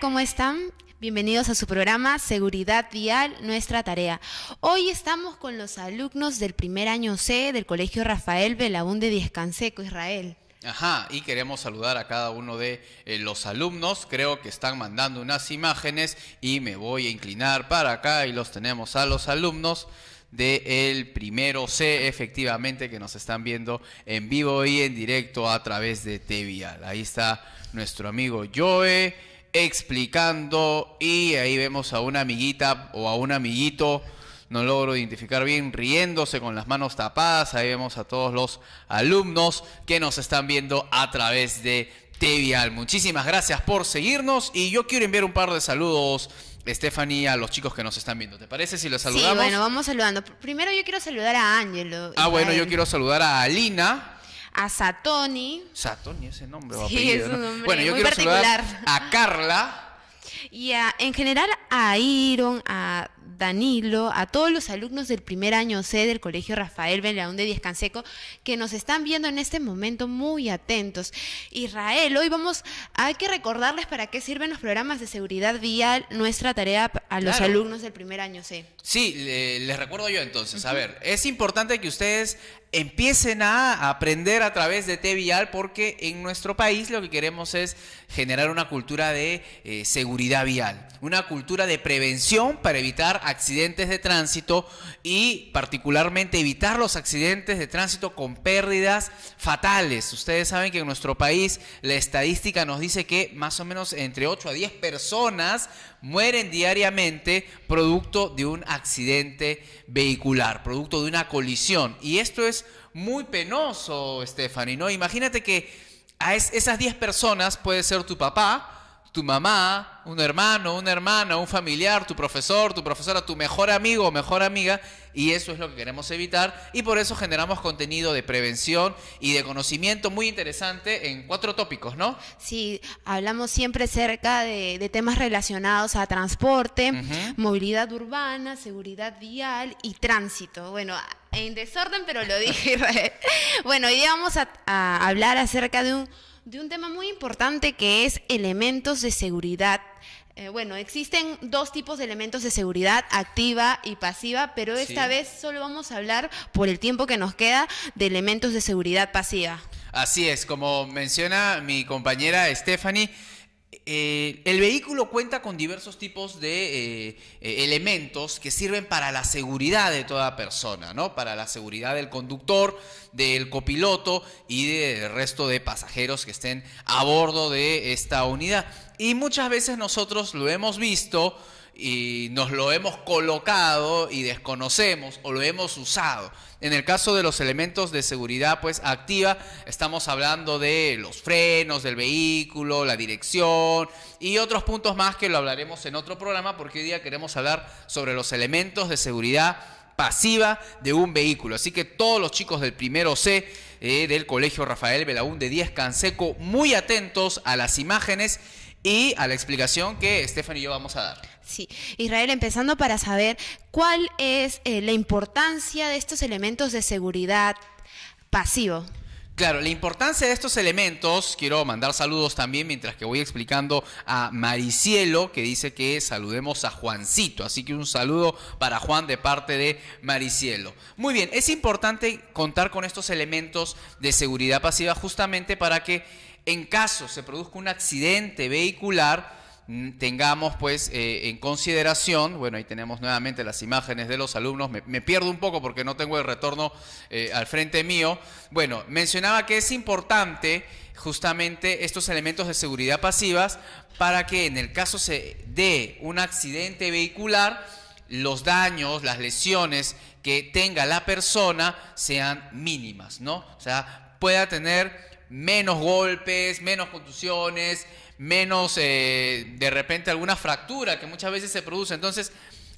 ¿cómo están? Bienvenidos a su programa Seguridad Vial, nuestra tarea. Hoy estamos con los alumnos del primer año C del Colegio Rafael Belaún de Diezcanseco, Israel. Ajá, y queremos saludar a cada uno de eh, los alumnos. Creo que están mandando unas imágenes y me voy a inclinar para acá y los tenemos a los alumnos del primero C, efectivamente, que nos están viendo en vivo y en directo a través de Tevial. Ahí está nuestro amigo Joe explicando y ahí vemos a una amiguita o a un amiguito, no logro identificar bien, riéndose con las manos tapadas. Ahí vemos a todos los alumnos que nos están viendo a través de Tevial. Muchísimas gracias por seguirnos y yo quiero enviar un par de saludos. Estefanía, a los chicos que nos están viendo. ¿Te parece si los saludamos? Sí, bueno, vamos saludando. Primero yo quiero saludar a Ángelo. Ah, bueno, yo quiero saludar a Alina, a Satoni. Satoni, ese nombre. va a es Bueno, yo quiero particular. a Carla. Y en general a Iron, a Danilo, a todos los alumnos del primer año C del Colegio Rafael Beleón de Díaz Canseco que nos están viendo en este momento muy atentos. Israel, hoy vamos, hay que recordarles para qué sirven los programas de seguridad vial, nuestra tarea a los alumnos del primer año C. Sí, les recuerdo yo entonces. A ver, es importante que ustedes empiecen a aprender a través de T-Vial porque en nuestro país lo que queremos es generar una cultura de eh, seguridad vial una cultura de prevención para evitar accidentes de tránsito y particularmente evitar los accidentes de tránsito con pérdidas fatales. Ustedes saben que en nuestro país la estadística nos dice que más o menos entre 8 a 10 personas mueren diariamente producto de un accidente vehicular, producto de una colisión. Y esto es muy penoso, Stephanie, ¿no? Imagínate que a esas 10 personas puede ser tu papá, tu mamá, un hermano, una hermana, un familiar, tu profesor, tu profesora, tu mejor amigo o mejor amiga, y eso es lo que queremos evitar, y por eso generamos contenido de prevención y de conocimiento muy interesante en cuatro tópicos, ¿no? Sí, hablamos siempre cerca de, temas relacionados a transporte, movilidad urbana, seguridad vial y tránsito. Bueno, en desorden, pero lo dije. bueno, hoy vamos a hablar acerca de un de un tema muy importante que es elementos de seguridad. Eh, bueno, existen dos tipos de elementos de seguridad, activa y pasiva, pero esta vez solo vamos a hablar, por el tiempo que nos queda, de elementos de seguridad pasiva. Así es, como menciona mi compañera Stephanie, eh, el vehículo cuenta con diversos tipos de eh, eh, elementos que sirven para la seguridad de toda persona, ¿no? Para la seguridad del conductor, del copiloto y del resto de pasajeros que estén a bordo de esta unidad. Y muchas veces nosotros lo hemos visto y nos lo hemos colocado y desconocemos o lo hemos usado. En el caso de los elementos de seguridad pues activa, estamos hablando de los frenos del vehículo, la dirección y otros puntos más que lo hablaremos en otro programa porque hoy día queremos hablar sobre los elementos de seguridad pasiva de un vehículo. Así que todos los chicos del primero C eh, del Colegio Rafael Belaún de Díaz Canseco, muy atentos a las imágenes y a la explicación que Estefan y yo vamos a dar. Sí, Israel, empezando para saber cuál es eh, la importancia de estos elementos de seguridad pasivo. Claro, la importancia de estos elementos, quiero mandar saludos también mientras que voy explicando a Maricielo, que dice que saludemos a Juancito, así que un saludo para Juan de parte de Maricielo. Muy bien, es importante contar con estos elementos de seguridad pasiva justamente para que en caso se produzca un accidente vehicular, Mm, tengamos pues eh, en consideración, bueno, ahí tenemos nuevamente las imágenes de los alumnos, me, pierdo un poco porque no tengo el retorno eh, al frente mío. Bueno, mencionaba que es importante justamente estos elementos de seguridad pasivas para que en el caso se un accidente vehicular, los daños, las lesiones que tenga la persona sean mínimas, ¿no? O sea, pueda tener menos golpes, menos contusiones, menos eh, de repente alguna fractura que muchas veces se produce. Entonces,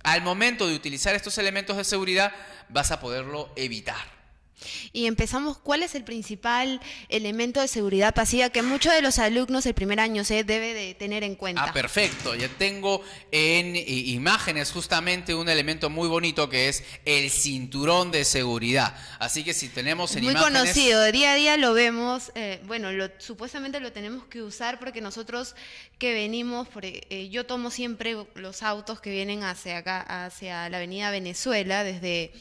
al momento de utilizar estos elementos de seguridad, vas a poderlo evitar. Y empezamos, ¿cuál es el principal elemento de seguridad pasiva que muchos de los alumnos el primer año se debe de tener en cuenta? Ah, perfecto. Ya tengo en imágenes justamente un elemento muy bonito que es el cinturón de seguridad. Así que si tenemos en imágenes... Muy conocido, día a día lo vemos, eh, bueno, lo, supuestamente lo tenemos que usar porque nosotros que venimos, eh, eh, yo tomo siempre los autos que vienen hacia acá, hacia la avenida Venezuela, desde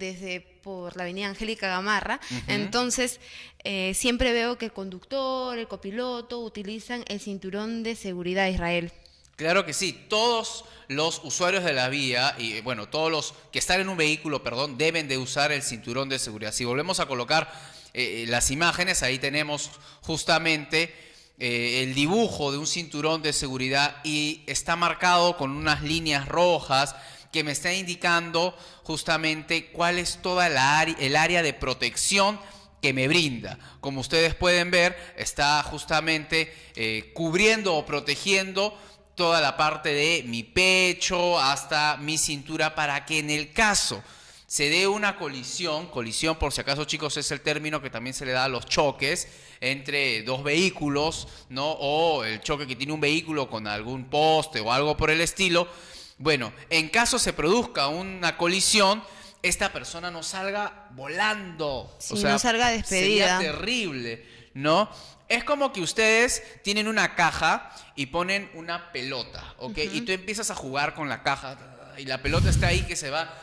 desde por la avenida Angélica Gamarra. Entonces, eh, siempre veo que el conductor, el copiloto utilizan el cinturón de seguridad Israel. Claro que sí, todos los usuarios de la vía y bueno, todos los que están en un vehículo, perdón, deben de usar el cinturón de seguridad. Si volvemos a colocar eh, eh, las imágenes, ahí tenemos justamente el dibujo de un cinturón de seguridad y está marcado con unas líneas rojas que me está indicando justamente cuál es toda la el área de protección que me brinda. Como ustedes pueden ver, está justamente eh, cubriendo o protegiendo toda la parte de mi pecho hasta mi cintura para que en el caso se dé una colisión, colisión por si acaso chicos es el término que también se le da a los choques entre dos vehículos, ¿no? O el choque que tiene un vehículo con algún poste o algo por el estilo, bueno, en caso se produzca una colisión, esta persona no salga volando. o sea, no salga despedida. Sería terrible, ¿no? Es como que ustedes tienen una caja y ponen una pelota, ¿ok? Y tú empiezas a jugar con la caja y la pelota está ahí que se va.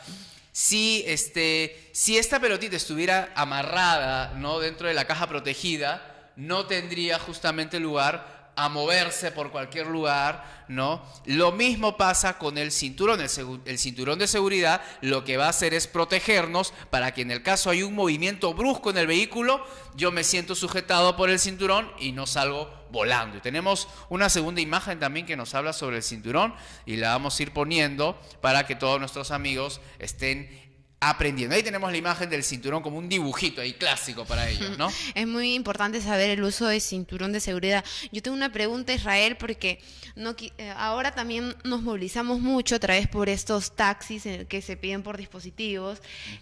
Si, este, si esta pelotita estuviera amarrada, ¿no? Dentro de la caja protegida, no tendría justamente lugar a moverse por cualquier lugar, ¿no? Lo mismo pasa con el cinturón. El, cinturón de seguridad lo que va a hacer es protegernos para que en el caso hay un movimiento brusco en el vehículo, yo me siento sujetado por el cinturón y no salgo volando. Y tenemos una segunda imagen también que nos habla sobre el cinturón y la vamos a ir poniendo para que todos nuestros amigos estén aprendiendo. Ahí tenemos la imagen del cinturón como un dibujito ahí clásico para ellos, ¿no? Es muy importante saber el uso de cinturón de seguridad. Yo tengo una pregunta, Israel, porque no, eh, ahora también nos movilizamos mucho a través por estos taxis eh, que se piden por dispositivos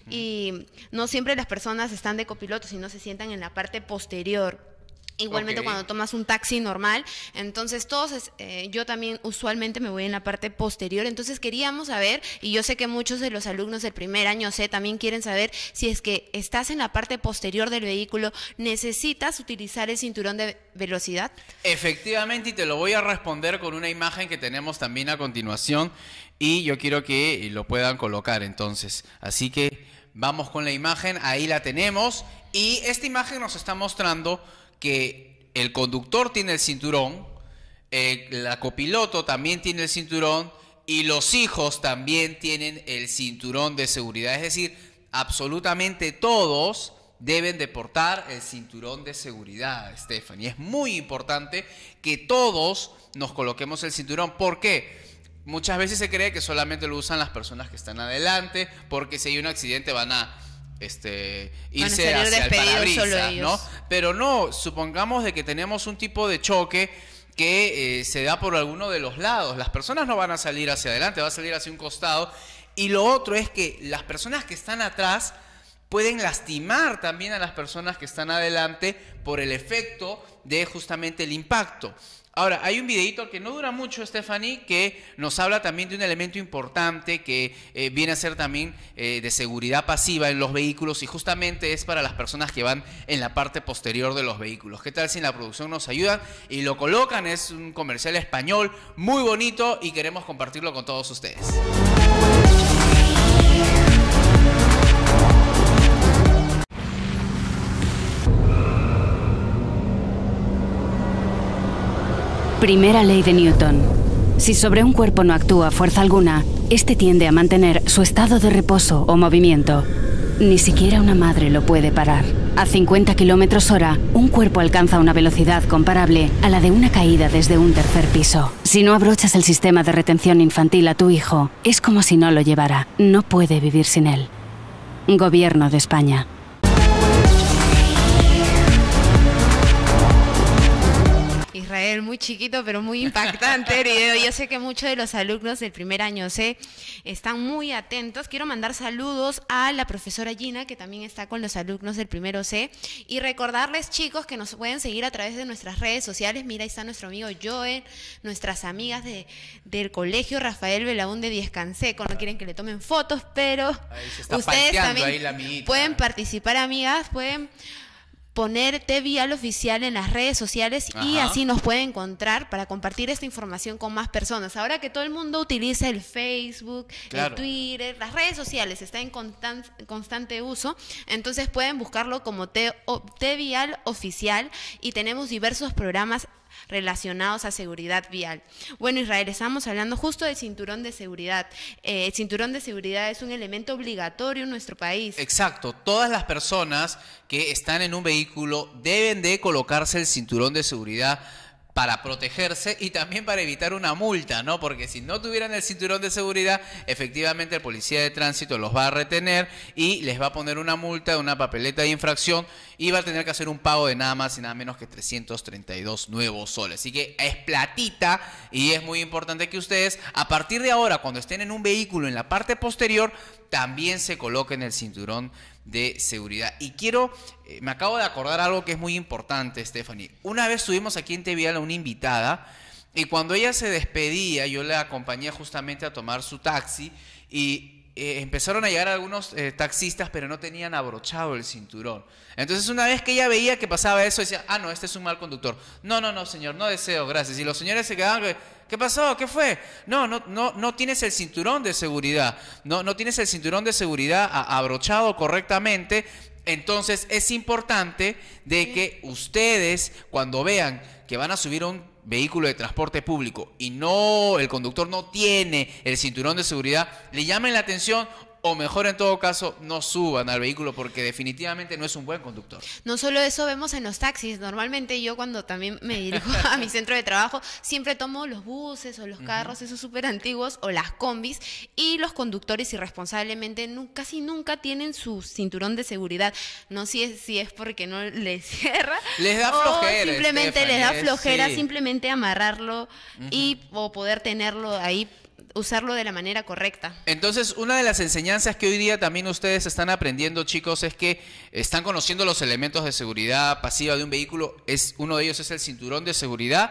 y no siempre las personas están de copiloto, sino se sientan en la parte posterior. Igualmente cuando tomas un taxi normal. Entonces todos, eh, yo también usualmente me voy en la parte posterior. Entonces queríamos saber, y yo sé que muchos de los alumnos del primer año C también quieren saber si es que estás en la parte posterior del vehículo, ¿necesitas utilizar el cinturón de velocidad? Efectivamente, y te lo voy a responder con una imagen que tenemos también a continuación. Y yo quiero que eh, lo puedan colocar entonces. Así que vamos con la imagen, ahí la tenemos. Y esta imagen nos está mostrando que el conductor tiene el cinturón, el la copiloto también tiene el cinturón y los hijos también tienen el cinturón de seguridad. Es decir, absolutamente todos deben de portar el cinturón de seguridad, Stephanie. Es muy importante que todos nos coloquemos el cinturón. ¿Por qué? Muchas veces se cree que solamente lo usan las personas que están adelante, porque si hay un accidente van a este irse hacia el ¿no? Pero no, supongamos de que tenemos un tipo de choque que eh, se da por alguno de los lados. Las personas no van a salir hacia adelante, va a salir hacia un costado. Y lo otro es que las personas que están atrás pueden lastimar también a las personas que están adelante por el efecto de justamente el impacto. Ahora, hay un videito que no dura mucho, Stephanie, que nos habla también de un elemento importante que eh, viene a ser también eh, de seguridad pasiva en los vehículos y justamente es para las personas que van en la parte posterior de los vehículos. ¿Qué tal si en la producción nos ayudan y lo colocan? Es un comercial español muy bonito y queremos compartirlo con todos ustedes. Primera ley de Newton. Si sobre un cuerpo no actúa fuerza alguna, éste tiende a mantener su estado de reposo o movimiento. Ni siquiera una madre lo puede parar. A 50 km hora, un cuerpo alcanza una velocidad comparable a la de una caída desde un tercer piso. Si no abrochas el sistema de retención infantil a tu hijo, es como si no lo llevara. No puede vivir sin él. Gobierno de España. Israel, muy chiquito, pero muy impactante el Yo sé que muchos de los alumnos del primer año C están muy atentos. Quiero mandar saludos a la profesora Gina, que también está con los alumnos del primero C. Y recordarles, chicos, que nos pueden seguir a través de nuestras redes sociales. Mira, ahí está nuestro amigo Joel, nuestras amigas de, del colegio Rafael Belaún de Canseco. No quieren que le tomen fotos, pero ustedes también pueden participar, amigas, pueden poner T-Vial Oficial en las redes sociales y así nos puede encontrar para compartir esta información con más personas. Ahora que todo el mundo utiliza el Facebook, el Twitter, las redes sociales, está en constante uso, entonces pueden buscarlo como T-Vial Oficial y tenemos diversos programas relacionados a seguridad vial. Bueno, Israel, estamos hablando justo de cinturón de seguridad. Eh, el cinturón de seguridad es un elemento obligatorio en nuestro país. Exacto, todas las personas que están en un vehículo deben de colocarse el cinturón de seguridad para protegerse y también para evitar una multa, ¿no? Porque si no tuvieran el cinturón de seguridad, efectivamente el policía de tránsito los va a retener y les va a poner una multa, una papeleta de infracción y va a tener que hacer un pago de nada más y nada menos que 332 nuevos soles. Así que es platita y es muy importante que ustedes, a partir de ahora, cuando estén en un vehículo en la parte posterior, también se coloquen el cinturón de seguridad. Y quiero, eh, me acabo de acordar algo que es muy importante, Stephanie. Una vez tuvimos aquí en Tevial a una invitada y cuando ella se despedía, yo la acompañé justamente a tomar su taxi y eh, empezaron a llegar algunos eh, taxistas, pero no tenían abrochado el cinturón. Entonces, una vez que ella veía que pasaba eso, decía, ah, no, este es un mal conductor. No, no, no, señor, no deseo, gracias. Y los señores se quedaban, ¿qué pasó? ¿Qué fue? No, no, no, no tienes el cinturón de seguridad. No, no tienes el cinturón de seguridad abrochado correctamente. Entonces, es importante de que ustedes, cuando vean que van a subir un vehículo de transporte público y no el conductor no tiene el cinturón de seguridad, le llamen la atención o mejor en todo caso, no suban al vehículo porque definitivamente no es un buen conductor. No solo eso vemos en los taxis. Normalmente yo cuando también me dirijo a mi centro de trabajo, siempre tomo los buses o los carros, esos súper antiguos, o las combis, y los conductores irresponsablemente casi nunca tienen su cinturón de seguridad. No sé si es, porque no les cierra. Les da flojera. simplemente les da flojera simplemente amarrarlo y o poder tenerlo ahí usarlo de la manera correcta. Entonces, una de las enseñanzas que hoy día también ustedes están aprendiendo, chicos, es que están conociendo los elementos de seguridad pasiva de un vehículo. Es, uno de ellos es el cinturón de seguridad.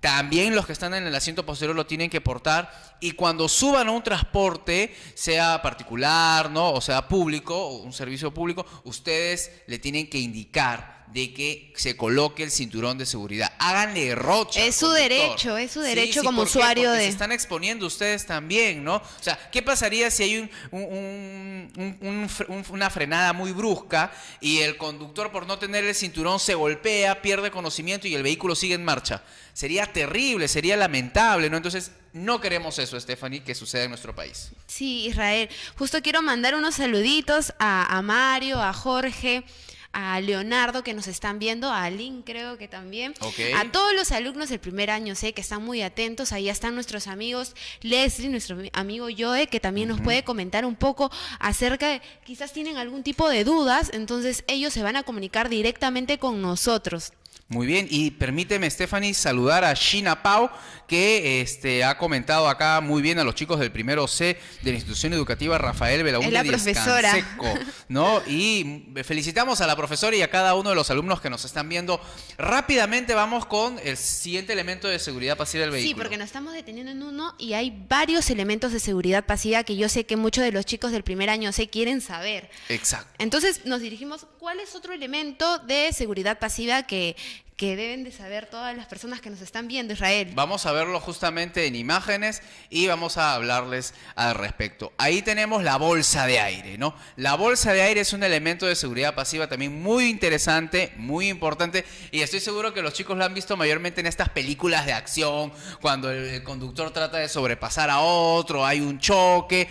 También los que están en el asiento posterior lo tienen que portar. Y cuando suban a un transporte, sea particular, ¿no? O sea público, o un servicio público, ustedes le tienen que indicar de que se coloque el cinturón de seguridad. Háganle roche. Es su derecho, es su derecho como usuario de... Se están exponiendo ustedes también, ¿no? O sea, ¿qué pasaría si hay un, una frenada muy brusca y el conductor por no tener el cinturón se golpea, pierde conocimiento y el vehículo sigue en marcha? Sería terrible, sería lamentable, ¿no? Entonces, no queremos eso, Stephanie, que suceda en nuestro país. Sí, Israel. Justo quiero mandar unos saluditos a Mario, a Jorge a Leonardo que nos están viendo, a Lin creo que también, a todos los alumnos del primer año, sé que están muy atentos, ahí están nuestros amigos Leslie, nuestro amigo Joe, que también nos puede comentar un poco acerca de, quizás tienen algún tipo de dudas, entonces ellos se van a comunicar directamente con nosotros. Muy bien, y permíteme, Stephanie, saludar a Shina Pau, que este, ha comentado acá muy bien a los chicos del primero C de la institución educativa Rafael Belaúnde es la profesora. ¿no? Y felicitamos a la profesora y a cada uno de los alumnos que nos están viendo. Rápidamente vamos con el siguiente elemento de seguridad pasiva del vehículo. Sí, porque nos estamos deteniendo en uno y hay varios elementos de seguridad pasiva que yo sé que muchos de los chicos del primer año C quieren saber. Exacto. Entonces nos dirigimos cuál es otro elemento de seguridad pasiva que, que deben de saber todas las personas que nos están viendo, Israel. Vamos a verlo justamente en imágenes y vamos a hablarles al respecto. Ahí tenemos la bolsa de aire, ¿no? La bolsa de aire es un elemento de seguridad pasiva también muy interesante, muy importante, y estoy seguro que los chicos lo han visto mayormente en estas películas de acción, cuando el conductor trata de sobrepasar a otro, hay un choque.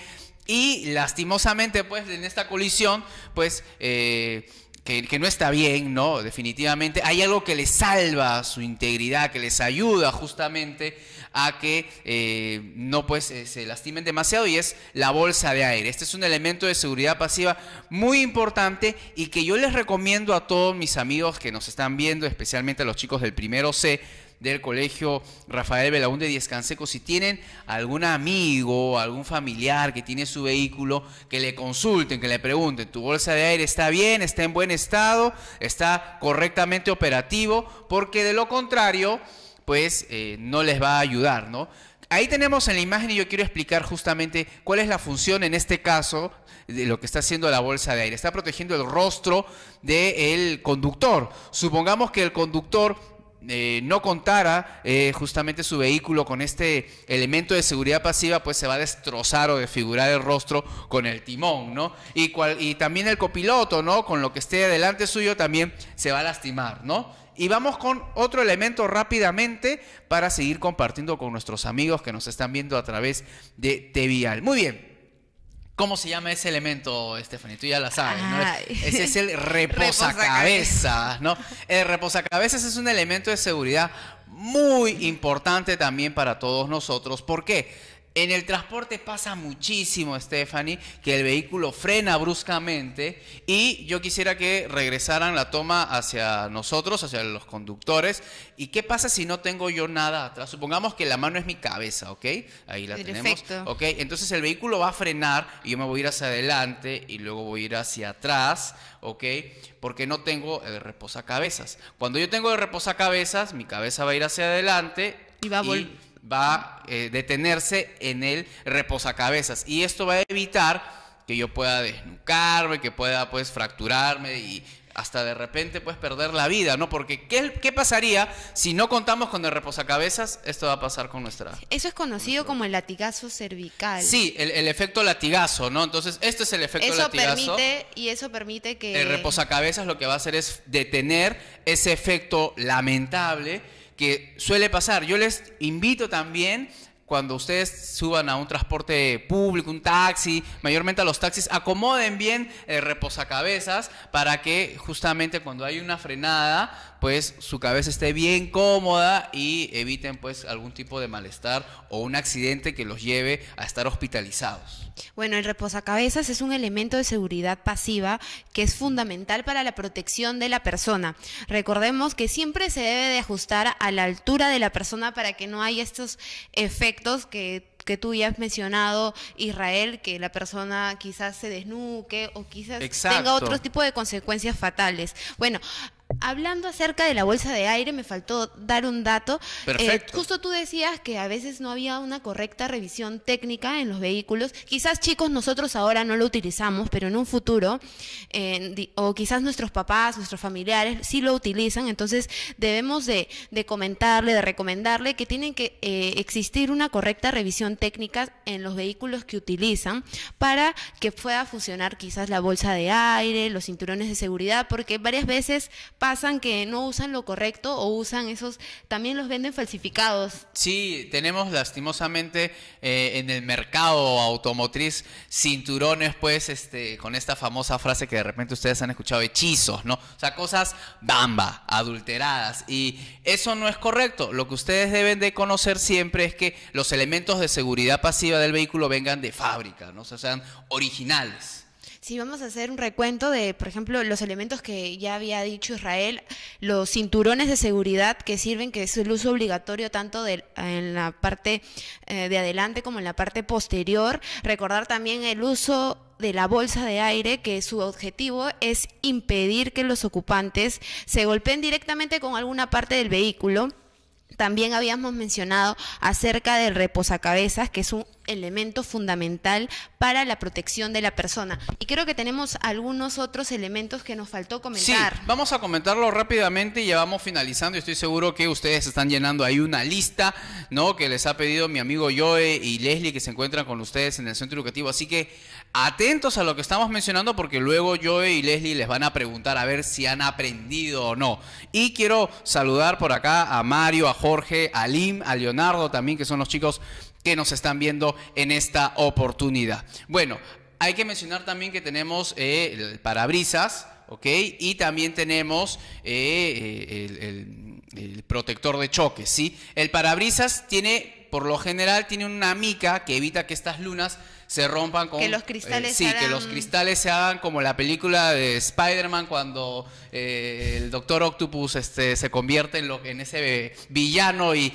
Y lastimosamente, pues, en esta colisión, pues, eh, que, que, no está bien, ¿no? Definitivamente, hay algo que les salva su integridad, que les ayuda justamente a que eh, no pues eh, se lastimen demasiado y es la bolsa de aire. Este es un elemento de seguridad pasiva muy importante y que yo les recomiendo a todos mis amigos que nos están viendo, especialmente a los chicos del primero C, del colegio Rafael Belaúnde Díez Canseco, si tienen algún amigo, algún familiar que tiene su vehículo, que le consulten, que le pregunten, tu bolsa de aire está bien, está en buen estado, está correctamente operativo, porque de lo contrario, pues eh, no les va a ayudar, ¿no? Ahí tenemos en la imagen y yo quiero explicar justamente cuál es la función en este caso de lo que está haciendo la bolsa de aire. Está protegiendo el rostro del conductor. Supongamos que el conductor eh, no contara eh, justamente su vehículo con este elemento de seguridad pasiva, pues se va a destrozar o desfigurar el rostro con el timón, ¿no? Y, y también el copiloto, ¿no? Con lo que esté delante suyo también se va a lastimar, ¿no? Y vamos con otro elemento rápidamente para seguir compartiendo con nuestros amigos que nos están viendo a través de Tevial. Muy bien, ¿Cómo se llama ese elemento, Stephanie? Tú ya la sabes, ¿no? ese es el reposacabezas, ¿no? El reposacabezas es un elemento de seguridad muy importante también para todos nosotros. ¿Por qué? En el transporte pasa muchísimo, Stephanie, que el vehículo frena bruscamente y yo quisiera que regresaran la toma hacia nosotros, hacia los conductores. ¿Y qué pasa si no tengo yo nada atrás? Supongamos que la mano es mi cabeza, ¿ok? Ahí la tenemos. ¿Ok? Entonces el vehículo va a frenar y yo me voy a ir hacia adelante y luego voy a ir hacia atrás, ¿ok? Porque no tengo el reposacabezas. Cuando yo tengo el reposacabezas, mi cabeza va a ir hacia adelante. Y va a volver va a eh, detenerse en el reposacabezas. Y esto va a evitar que yo pueda desnucarme, que pueda pues fracturarme y hasta de repente puedes perder la vida, ¿no? Porque ¿qué, pasaría si no contamos con el reposacabezas? Esto va a pasar con nuestra... Eso es conocido como el latigazo cervical. Sí, el, efecto latigazo, ¿no? Entonces, este es el efecto eso latigazo. Permite, y eso permite que... El reposacabezas lo que va a hacer es detener ese efecto lamentable que suele pasar. Yo les invito también cuando ustedes suban a un transporte público, un taxi, mayormente a los taxis, acomoden bien eh, reposacabezas para que justamente cuando hay una frenada, pues su cabeza esté bien cómoda y eviten pues algún tipo de malestar o un accidente que los lleve a estar hospitalizados. Bueno, el reposacabezas es un elemento de seguridad pasiva que es fundamental para la protección de la persona. Recordemos que siempre se debe de ajustar a la altura de la persona para que no haya estos efectos que tú ya has mencionado, Israel, que la persona quizás se desnuque o quizás tenga otro tipo de consecuencias fatales. Bueno, Hablando acerca de la bolsa de aire, me faltó dar un dato. Eh, justo tú decías que a veces no había una correcta revisión técnica en los vehículos. Quizás chicos nosotros ahora no lo utilizamos, pero en un futuro, eh, o quizás nuestros papás, nuestros familiares sí lo utilizan, entonces debemos de, comentarle, de recomendarle que tienen que eh, existir una correcta revisión técnica en los vehículos que utilizan para que pueda funcionar quizás la bolsa de aire, los cinturones de seguridad, porque varias veces pasan que no usan lo correcto o usan esos, también los venden falsificados. Sí, tenemos lastimosamente eh, en el mercado automotriz cinturones, pues, este, con esta famosa frase que de repente ustedes han escuchado, hechizos, ¿no? O sea, cosas bamba, adulteradas. Y eso no es correcto. Lo que ustedes deben de conocer siempre es que los elementos de seguridad pasiva del vehículo vengan de fábrica, ¿no? O sea, sean originales si vamos a hacer un recuento de, por ejemplo, los elementos que ya había dicho Israel, los cinturones de seguridad que sirven, que es el uso obligatorio tanto de, en la parte eh, de adelante como en la parte posterior, recordar también el uso de la bolsa de aire que su objetivo es impedir que los ocupantes se golpeen directamente con alguna parte del vehículo también habíamos mencionado acerca del reposacabezas, que es un elemento fundamental para la protección de la persona. Y creo que tenemos algunos otros elementos que nos faltó comentar. Sí, vamos a comentarlo rápidamente y ya vamos finalizando. Estoy seguro que ustedes están llenando ahí una lista, ¿no? Que les ha pedido mi amigo Joe y Leslie, que se encuentran con ustedes en el centro educativo. Así que Atentos a lo que estamos mencionando porque luego Joey y Leslie les van a preguntar a ver si han aprendido o no. Y quiero saludar por acá a Mario, a Jorge, a Lim, a Leonardo también, que son los chicos que nos están viendo en esta oportunidad. Bueno, hay que mencionar también que tenemos eh, el parabrisas, ¿ok? Y también tenemos eh, eh, el, protector de choque, ¿sí? El parabrisas tiene, por lo general, tiene una mica que evita que estas lunas se rompan con... Que los cristales eh, Sí, que los cristales se hagan como la película de Spider-Man cuando eh, el Doctor Octopus este, se convierte en, lo, en ese villano y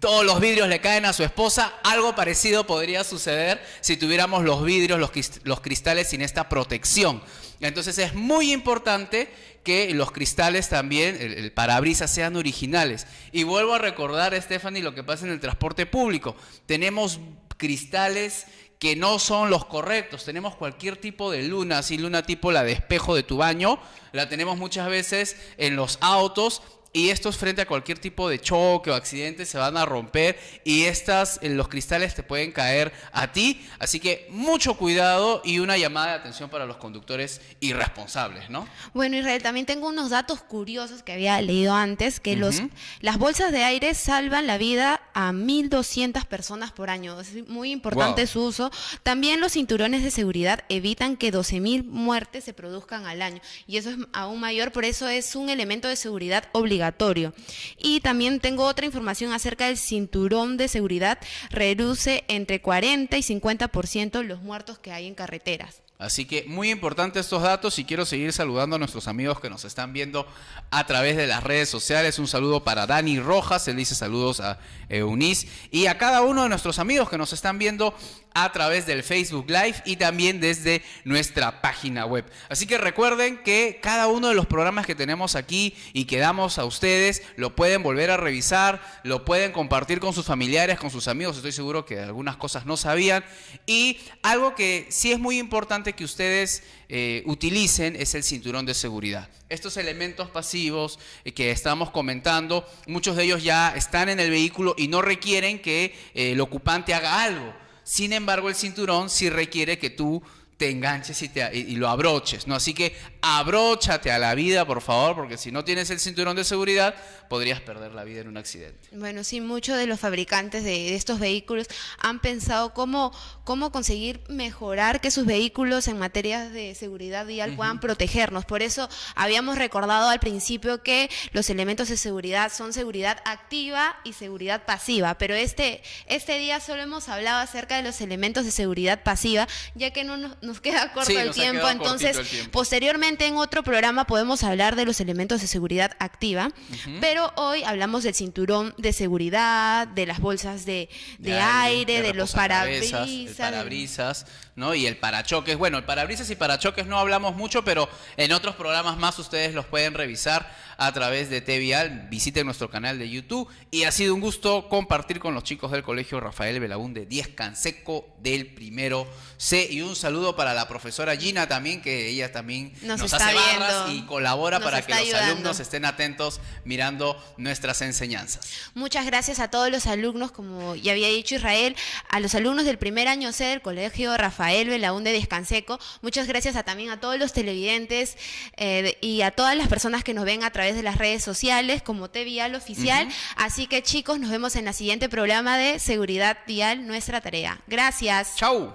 todos los vidrios le caen a su esposa. Algo parecido podría suceder si tuviéramos los vidrios, los, cristales sin esta protección. Entonces es muy importante que los cristales también, el, el, parabrisas, sean originales. Y vuelvo a recordar, Stephanie, lo que pasa en el transporte público. Tenemos cristales que no son los correctos. Tenemos cualquier tipo de luna, así luna tipo la de espejo de tu baño, la tenemos muchas veces en los autos, y estos frente a cualquier tipo de choque o accidente se van a romper y estas eh, los cristales te pueden caer a ti, así que mucho cuidado y una llamada de atención para los conductores irresponsables, ¿no? Bueno, Israel, también tengo unos datos curiosos que había leído antes que los las bolsas de aire salvan la vida a 1200 personas por año, es muy importante su uso. También los cinturones de seguridad evitan que 12000 muertes se produzcan al año y eso es aún mayor, por eso es un elemento de seguridad obligatorio y también tengo otra información acerca del cinturón de seguridad. Reduce entre 40 y 50% los muertos que hay en carreteras. Así que muy importante estos datos y quiero seguir saludando a nuestros amigos que nos están viendo a través de las redes sociales. Un saludo para Dani Rojas, él dice saludos a Eunice y a cada uno de nuestros amigos que nos están viendo a través del Facebook Live y también desde nuestra página web. Así que recuerden que cada uno de los programas que tenemos aquí y que damos a ustedes lo pueden volver a revisar, lo pueden compartir con sus familiares, con sus amigos. Estoy seguro que algunas cosas no sabían. Y algo que sí es muy importante que ustedes eh, utilicen es el cinturón de seguridad. Estos elementos pasivos eh, que estamos comentando, muchos de ellos ya están en el vehículo y no requieren que eh, el ocupante haga algo. Sin embargo, el cinturón sí requiere que tú te enganches y, te, lo abroches, ¿no? Así que abróchate a la vida, por favor, porque si no tienes el cinturón de seguridad, podrías perder la vida en un accidente. Bueno, sí, muchos de los fabricantes de, estos vehículos han pensado cómo, cómo conseguir mejorar que sus vehículos en materia de seguridad vial puedan protegernos. Por eso habíamos recordado al principio que los elementos de seguridad son seguridad activa y seguridad pasiva, pero este, este día solo hemos hablado acerca de los elementos de seguridad pasiva, ya que no nos, queda corto el tiempo, entonces posteriormente en otro programa podemos hablar de los elementos de seguridad activa, pero hoy hablamos del cinturón de seguridad, de las bolsas de, aire, de, los parabrisas. parabrisas, ¿no? Y el parachoques. Bueno, el parabrisas y parachoques no hablamos mucho, pero en otros programas más ustedes los pueden revisar a través de TVAL. Visiten nuestro canal de YouTube. Y ha sido un gusto compartir con los chicos del colegio Rafael Belaúnde, 10 Canseco del primero C. Y un saludo para la profesora Gina también, que ella también nos, hace barras y colabora para que los alumnos estén atentos mirando nuestras enseñanzas. Muchas gracias a todos los alumnos, como ya había dicho Israel, a los alumnos del primer año C del colegio Rafael Belaúnde, 10 Canseco, Muchas gracias también a todos los televidentes eh, y a todas las personas que nos ven a través de las redes sociales como TV Vial Oficial. Así que chicos, nos vemos en el siguiente programa de Seguridad Vial, nuestra tarea. Gracias. Chau.